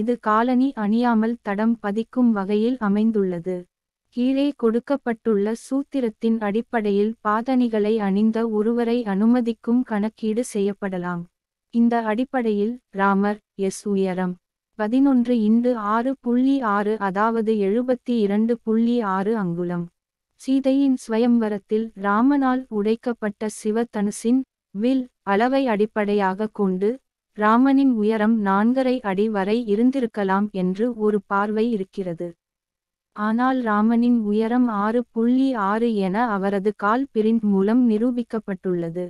இது காலனி அணியாமல் தடம் பதிக்கும் வகையில் அமைந்துள்ளது கீழே கொடுக்கப்பட்டுள்ள சூத்திரத்தின் அடிப்படையில் பாதணிகளை அணிந்த ஒருவரை அனுமதிக்கும் கணக்கீடு செய்யப்படலாம் இந்த அடிப்படையில் ராமர் எஸ் உயரம் பதினொன்று இண்டு ஆறு புள்ளி ஆறு அதாவது எழுபத்தி இரண்டு புள்ளி ஆறு அங்குலம் சீதையின் ஸ்வயம்வரத்தில் ராமனால் உடைக்கப்பட்ட சிவத்தனுசின் வில் அளவை அடிப்படையாக கொண்டு ராமனின் உயரம் நான்கரை அடி வரை இருந்திருக்கலாம் என்று ஒரு பார்வை இருக்கிறது ஆனால் ராமனின் உயரம் ஆறு புள்ளி ஆறு என அவரது கால் பிரிண்ட் மூலம் நிரூபிக்கப்பட்டுள்ளது